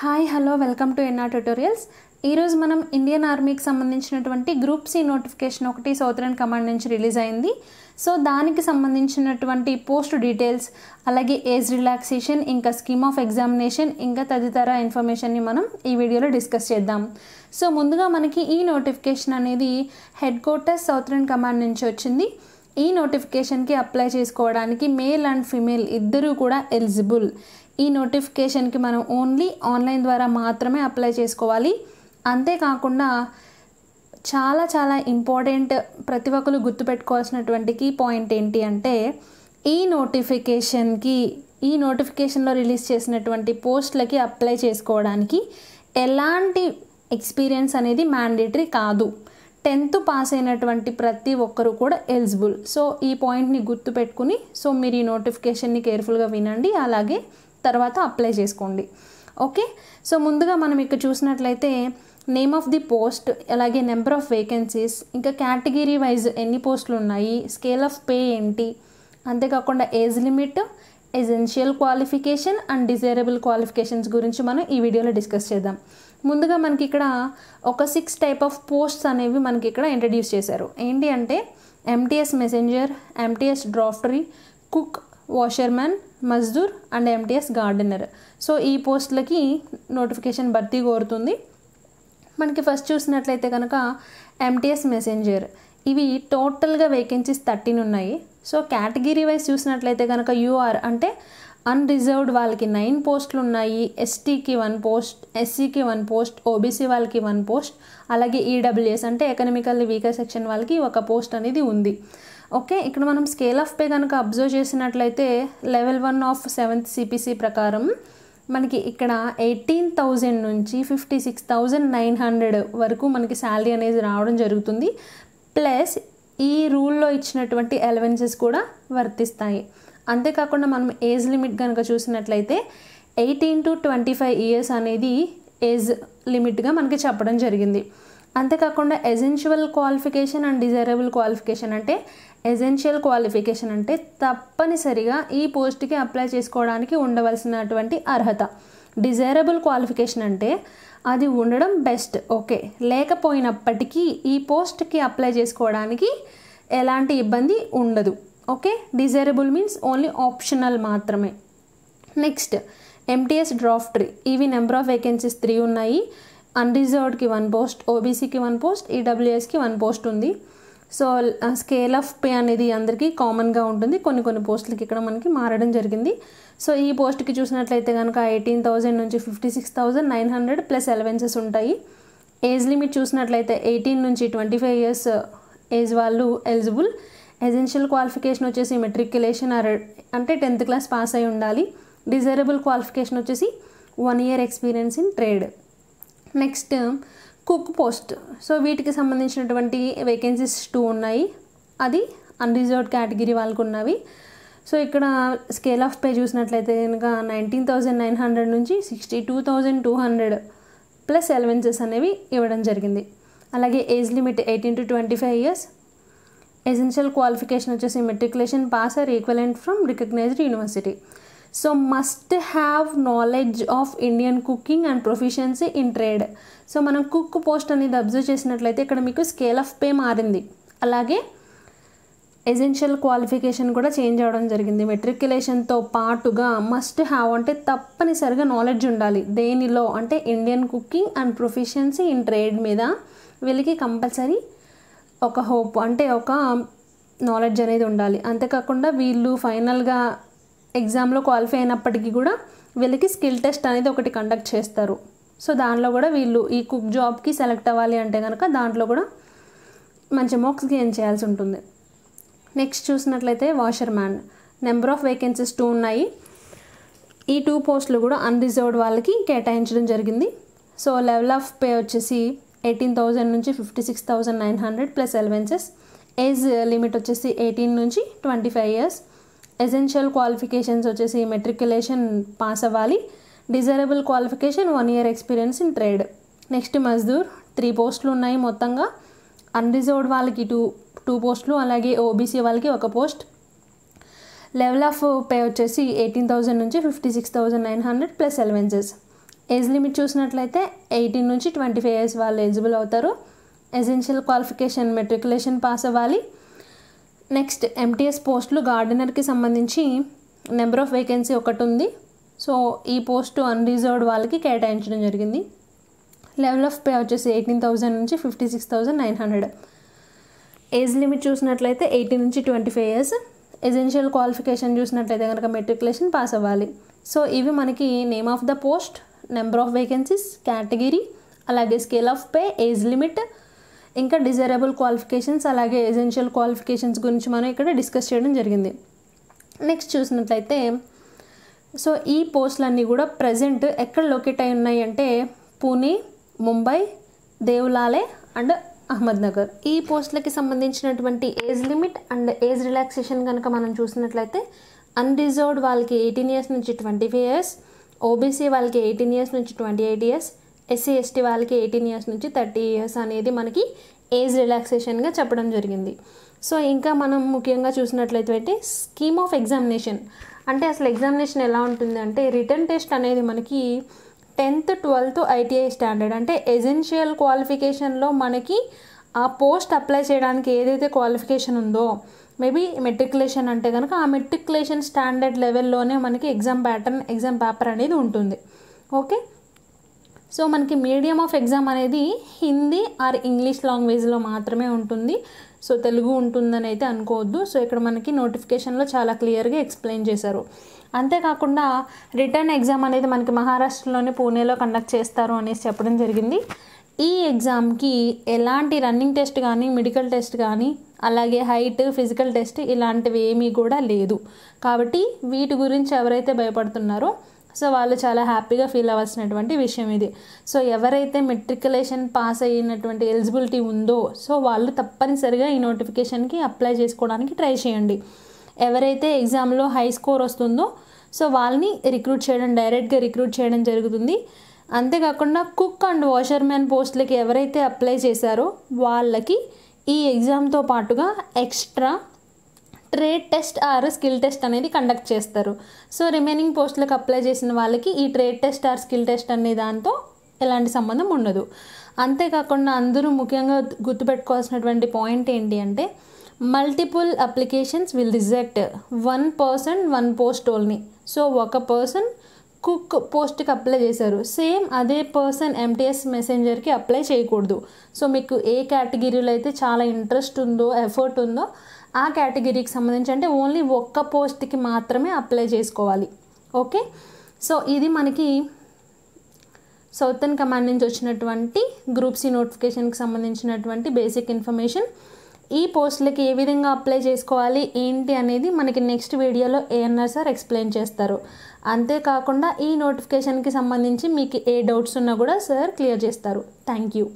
hi hello welcome to N ట్యూటోరియల్స్ tutorials మనం Indian ఆర్మీకి సంబంధించినటువంటి గ్రూప్ సి నోటిఫికేషన్ ఒకటి సౌత్రన్ కమాండ్ నుంచి రిలీజ్ అయింది సో దానికి సంబంధించినటువంటి పోస్ట్ డీటెయిల్స్ అలాగే ఏజ్ రిలాక్సేషన్ ఇంకా స్కీమ్ ఆఫ్ ఎగ్జామినేషన్ ఇంకా తదితర ఇన్ఫర్మేషన్ని మనం ఈ వీడియోలో డిస్కస్ చేద్దాం సో ముందుగా మనకి ఈ నోటిఫికేషన్ అనేది హెడ్ క్వార్టర్స్ సౌత్రన్ కమాండ్ నుంచి వచ్చింది ఈ నోటిఫికేషన్కి అప్లై చేసుకోవడానికి మేల్ అండ్ ఫిమేల్ ఇద్దరూ కూడా ఎలిజిబుల్ ఈ నోటిఫికేషన్కి మనం ఓన్లీ ఆన్లైన్ ద్వారా మాత్రమే అప్లై చేసుకోవాలి అంతేకాకుండా చాలా చాలా ఇంపార్టెంట్ ప్రతి ఒక్కరు గుర్తుపెట్టుకోవాల్సినటువంటి కీ పాయింట్ ఏంటి అంటే ఈ నోటిఫికేషన్కి ఈ నోటిఫికేషన్లో రిలీజ్ చేసినటువంటి పోస్టులకి అప్లై చేసుకోవడానికి ఎలాంటి ఎక్స్పీరియన్స్ అనేది మ్యాండేటరీ కాదు టెన్త్ పాస్ అయినటువంటి ప్రతి ఒక్కరు కూడా ఎలిజిబుల్ సో ఈ పాయింట్ని గుర్తుపెట్టుకుని సో మీరు ఈ నోటిఫికేషన్ని కేర్ఫుల్గా వినండి అలాగే తర్వాత అప్లై చేసుకోండి ఓకే సో ముందుగా మనం ఇక్కడ చూసినట్లయితే నేమ్ ఆఫ్ ది పోస్ట్ అలాగే నెంబర్ ఆఫ్ వేకెన్సీస్ ఇంకా క్యాటగిరీ వైజ్ ఎన్ని పోస్టులు ఉన్నాయి స్కేల్ ఆఫ్ పే ఏంటి అంతేకాకుండా age limit essential qualification and desirable qualifications గురించి మనం ఈ వీడియోలో డిస్కస్ చేద్దాం ముందుగా మనకి ఇక్కడ ఒక సిక్స్ టైప్ ఆఫ్ పోస్ట్స్ అనేవి మనకి ఇక్కడ ఇంట్రడ్యూస్ చేశారు ఏంటి అంటే MTS messenger MTS draftery cook washerman మజ్దూర్ అండ్ ఎంటీఎస్ గార్డెనర్ సో ఈ పోస్టులకి నోటిఫికేషన్ భర్తీ కోరుతుంది మనకి ఫస్ట్ చూసినట్లయితే కనుక ఎంటీఎస్ మెసెంజర్ ఇవి టోటల్గా వేకెన్సీస్ థర్టీన్ ఉన్నాయి సో కేటగిరీ వైజ్ చూసినట్లయితే కనుక యూఆర్ అంటే అన్రిజర్వ్డ్ వాళ్ళకి నైన్ పోస్టులు ఉన్నాయి ఎస్టీకి వన్ పోస్ట్ ఎస్సీకి వన్ పోస్ట్ ఓబీసీ వాళ్ళకి వన్ పోస్ట్ అలాగే ఈడబ్ల్యూఎస్ e అంటే ఎకనమికల్ వీకర్ సెక్షన్ వాళ్ళకి ఒక పోస్ట్ అనేది ఉంది ఓకే ఇక్కడ మనం స్కేల్ ఆఫ్ పే కనుక అబ్జర్వ్ చేసినట్లయితే level one of seventh CPC ప్రకారం మనకి ఇక్కడ ఎయిటీన్ థౌజండ్ నుంచి fifty six thousand nine hundred వరకు మనకి శాలరీ అనేది రావడం జరుగుతుంది ప్లస్ ఈ రూల్లో ఇచ్చినటువంటి అలవెన్సెస్ కూడా వర్తిస్తాయి అంతేకాకుండా మనం ఏజ్ లిమిట్ కనుక చూసినట్లయితే eighteen to twenty five years అనేది ఏజ్ లిమిట్గా మనకి చెప్పడం జరిగింది అంతేకాకుండా essential qualification and desirable qualification అంటే ఎసెన్షియల్ క్వాలిఫికేషన్ అంటే తప్పనిసరిగా ఈ పోస్ట్కి అప్లై చేసుకోవడానికి ఉండవలసినటువంటి అర్హత డిజైరబుల్ క్వాలిఫికేషన్ అంటే అది ఉండడం బెస్ట్ ఓకే లేకపోయినప్పటికీ ఈ పోస్ట్కి అప్లై చేసుకోవడానికి ఎలాంటి ఇబ్బంది ఉండదు okay desirable means only optional మాత్రమే నెక్స్ట్ ఎంటీఎస్ డ్రాఫ్టరీ ఇవి నెంబర్ ఆఫ్ వేకెన్సీస్ త్రీ ఉన్నాయి అన్రిజర్వ్డ్కి వన్ పోస్ట్ ఓబీసీకి వన్ పోస్ట్ ఈడబ్ల్యూఎస్కి వన్ పోస్ట్ ఉంది సో స్కేల్ ఆఫ్ పే అనేది అందరికీ కామన్గా ఉంటుంది కొన్ని కొన్ని పోస్టులకి ఇక్కడ మనకి మారడం జరిగింది సో ఈ పోస్ట్కి చూసినట్లయితే కనుక ఎయిటీన్ థౌజండ్ నుంచి fifty six thousand nine hundred plus allowances ఉంటాయి ఏజ్ లిమిట్ చూసినట్లయితే ఎయిటీన్ నుంచి ట్వంటీ ఫైవ్ ఇయర్స్ ఏజ్ వాళ్ళు ఎలిజిబుల్ ఎసెన్షియల్ క్వాలిఫికేషన్ వచ్చేసి మెట్రిక్యులేషన్ ఆర్ అంటే టెన్త్ క్లాస్ పాస్ అయి ఉండాలి డిజైరబుల్ క్వాలిఫికేషన్ వచ్చేసి one year experience in trade next cook post so వీటికి సంబంధించినటువంటి వేకెన్సీస్ టూ ఉన్నాయి అది అన్రిజర్వ్డ్ కేటగిరీ వాళ్ళకు ఉన్నవి సో ఇక్కడ స్కేల్ ఆఫ్ పే చూసినట్లయితే కనుక నైన్టీన్ థౌజండ్ నైన్ హండ్రెడ్ నుంచి sixty two thousand two hundred plus allowances అనేవి ఇవ్వడం జరిగింది అలాగే age limit eighteen to twenty five years essential qualification వచ్చేసి matriculation pass or equivalent from recognised university so must have knowledge of Indian cooking and proficiency in trade so మనం cook post అనేది observe చేసినట్లయితే ఇక్కడ మీకు scale of pay మారింది అలాగే essential qualification కూడా change అవ్వడం జరిగింది మెట్రిక్యులేషన్తో పాటుగా మస్ట్ హ్యావ్ అంటే తప్పనిసరిగా నాలెడ్జ్ ఉండాలి దేనిలో అంటే Indian cooking and proficiency in trade మీద వీళ్ళకి కంపల్సరీ ఒక హోప్ అంటే ఒక నాలెడ్జ్ అనేది ఉండాలి అంతేకాకుండా వీళ్ళు ఫైనల్గా ఎగ్జామ్లో క్వాలిఫై అయినప్పటికీ కూడా వీళ్ళకి స్కిల్ టెస్ట్ అనేది ఒకటి కండక్ట్ చేస్తారు సో దానిలో కూడా వీళ్ళు ఈ కుక్ జాబ్కి సెలెక్ట్ అవ్వాలి అంటే కనుక దాంట్లో కూడా మంచి మార్క్స్ గెయిన్ చేయాల్సి ఉంటుంది నెక్స్ట్ చూసినట్లయితే washerman number of vacancies two ఉన్నాయి ఈ టూ పోస్టులు కూడా అన్రిజర్వ్డ్ వాళ్ళకి కేటాయించడం జరిగింది సో లెవెల్ ఆఫ్ పే వచ్చేసి ఎయిటీన్ థౌజండ్ నుంచి fifty six thousand nine hundred plus allowances age limit వచ్చేసి ఎయిటీన్ నుంచి twenty five years essential qualifications వచ్చేసి మెట్రికులేషన్ పాస్ అవ్వాలి desirable qualification one year experience in trade next మజ్దూర్ three పోస్టులు ఉన్నాయి మొత్తంగా అన్రిజర్వ్డ్ వాళ్ళకి టూ టూ పోస్టులు అలాగే ఓబీసీ వాళ్ళకి ఒక పోస్ట్ లెవెల్ ఆఫ్ పే వచ్చేసి ఎయిటీన్ థౌజండ్ నుంచి fifty six thousand nine hundred plus allowances age limit చూసినట్లయితే ఎయిటీన్ నుంచి ట్వంటీ ఫైవ్ ఇయర్స్ వాళ్ళు ఎలిజిబుల్ అవుతారు ఎసెన్షియల్ క్వాలిఫికేషన్ మెట్రికులేషన్ పాస్ అవ్వాలి నెక్స్ట్ ఎంటీఎస్ పోస్టులు గార్డెనర్కి సంబంధించి నెంబర్ ఆఫ్ వేకెన్సీ ఒకటి ఉంది సో ఈ పోస్టు అన్రిజర్వ్డ్ వాళ్ళకి కేటాయించడం జరిగింది లెవెల్ ఆఫ్ పే వచ్చేసి ఎయిటీన్ థౌజండ్ నుంచి fifty six thousand nine hundred age limit చూసినట్లయితే ఎయిటీన్ నుంచి twenty five years essential qualification చూసినట్లయితే కనుక మెట్రికులేషన్ పాస్ అవ్వాలి సో ఇవి మనకి name of the post number of vacancies category అలాగే scale of pay age limit ఇంకా డిజైరబుల్ క్వాలిఫికేషన్స్ అలాగే ఎసెన్షియల్ క్వాలిఫికేషన్స్ గురించి మనం ఇక్కడ డిస్కస్ చేయడం జరిగింది నెక్స్ట్ చూసినట్లయితే సో ఈ పోస్టులన్నీ కూడా ప్రజెంట్ ఎక్కడ లొకేట్ అయి ఉన్నాయి అంటే పూణే ముంబై దేవులాలే అండ్ అహ్మద్నగర్ ఈ పోస్టులకి సంబంధించినటువంటి age limit and age relaxation కనుక మనం చూసినట్లయితే అన్రిజర్వ్డ్ వాళ్ళకి ఎయిటీన్ ఇయర్స్ నుంచి ట్వంటీ ఫైవ్ ఇయర్స్ ఓబీసీ వాళ్ళకి ఎయిటీన్ ఇయర్స్ నుంచి twenty eight years SC ST వాళ్ళకి ఎయిటీన్ ఇయర్స్ నుంచి థర్టీ ఇయర్స్ అనేది మనకి ఏజ్ రిలాక్సేషన్గా చెప్పడం జరిగింది సో ఇంకా మనం ముఖ్యంగా చూసినట్లయితే స్కీమ్ ఆఫ్ ఎగ్జామినేషన్ అంటే అసలు ఎగ్జామినేషన్ ఎలా ఉంటుంది అంటే రిటర్న్ టెస్ట్ అనేది మనకి టెన్త్ ట్వెల్త్ ఐటీఐ స్టాండర్డ్ అంటే ఎజెన్షియల్ క్వాలిఫికేషన్లో మనకి ఆ పోస్ట్ అప్లై చేయడానికి ఏదైతే క్వాలిఫికేషన్ ఉందో మేబీ మెట్రికులేషన్ అంటే కనుక ఆ మెట్రికులేషన్ స్టాండర్డ్ లెవెల్లోనే మనకి ఎగ్జామ్ ప్యాటర్న్ ఎగ్జామ్ పేపర్ అనేది ఉంటుంది ఓకే సో మనకి మీడియం ఆఫ్ ఎగ్జామ్ అనేది హిందీ ఆర్ ఇంగ్లీష్ లాంగ్వేజ్లో మాత్రమే ఉంటుంది సో తెలుగు ఉంటుందని అయితే అనుకోవద్దు సో ఇక్కడ మనకి నోటిఫికేషన్లో చాలా క్లియర్గా ఎక్స్ప్లెయిన్ చేశారు అంతేకాకుండా రిటర్న్ ఎగ్జామ్ అనేది మనకి మహారాష్ట్రలోనే పూణేలో కండక్ట్ చేస్తారు అనేసి చెప్పడం జరిగింది ఈ ఎగ్జామ్కి ఎలాంటి రన్నింగ్ టెస్ట్ కానీ మెడికల్ టెస్ట్ కానీ అలాగే హైట్ ఫిజికల్ టెస్ట్ ఇలాంటివి ఏమీ కూడా లేదు కాబట్టి వీటి గురించి ఎవరైతే భయపడుతున్నారో సో వాళ్ళు చాలా హ్యాపీగా ఫీల్ అవ్వాల్సినటువంటి విషయం ఇది సో ఎవరైతే మెట్రికులేషన్ పాస్ అయినటువంటి ఎలిజిబిలిటీ ఉందో సో వాళ్ళు తప్పనిసరిగా ఈ నోటిఫికేషన్కి అప్లై చేసుకోవడానికి ట్రై చేయండి ఎవరైతే ఎగ్జామ్లో హై స్కోర్ వస్తుందో సో వాళ్ళని రిక్రూట్ చేయడం డైరెక్ట్గా రిక్రూట్ చేయడం జరుగుతుంది అంతేకాకుండా కుక్ అండ్ వాషర్మ్యాన్ పోస్టులకి ఎవరైతే అప్లై చేశారో వాళ్ళకి ఈ ఎగ్జామ్తో పాటుగా extra trade test or skill test అనేది కండక్ట్ చేస్తారు సో రిమైనింగ్ పోస్టులకు అప్లై చేసిన వాళ్ళకి ఈ trade test or skill test అనే దాంతో ఎలాంటి సంబంధం ఉండదు అంతేకాకుండా అందరూ ముఖ్యంగా గుర్తుపెట్టుకోవాల్సినటువంటి పాయింట్ ఏంటి అంటే multiple applications will reject one person one post only so ఒక పర్సన్ కుక్ పోస్ట్కి అప్లై చేశారు సేమ్ అదే పర్సన్ ఎంటీఎస్ మెసెంజర్కి అప్లై చేయకూడదు సో మీకు ఏ కేటగిరీలో అయితే చాలా ఇంట్రెస్ట్ ఉందో ఎఫర్ట్ ఉందో ఆ కేటగిరీకి సంబంధించి అంటే ఓన్లీ ఒక్క పోస్ట్కి మాత్రమే అప్లై చేసుకోవాలి ఓకే సో ఇది మనకి సౌతన్ కమాండ్ నుంచి వచ్చినటువంటి గ్రూప్ సి నోటిఫికేషన్కి సంబంధించినటువంటి బేసిక్ ఇన్ఫర్మేషన్ ఈ పోస్టులకి ఏ విధంగా అప్లై చేసుకోవాలి ఏంటి అనేది మనకి నెక్స్ట్ వీడియోలో ఏఎన్ఆర్ సార్ ఎక్స్ప్లెయిన్ చేస్తారు అంతేకాకుండా ఈ నోటిఫికేషన్కి సంబంధించి మీకు ఏ డౌట్స్ ఉన్నా కూడా సార్ క్లియర్ చేస్తారు థ్యాంక్ యూ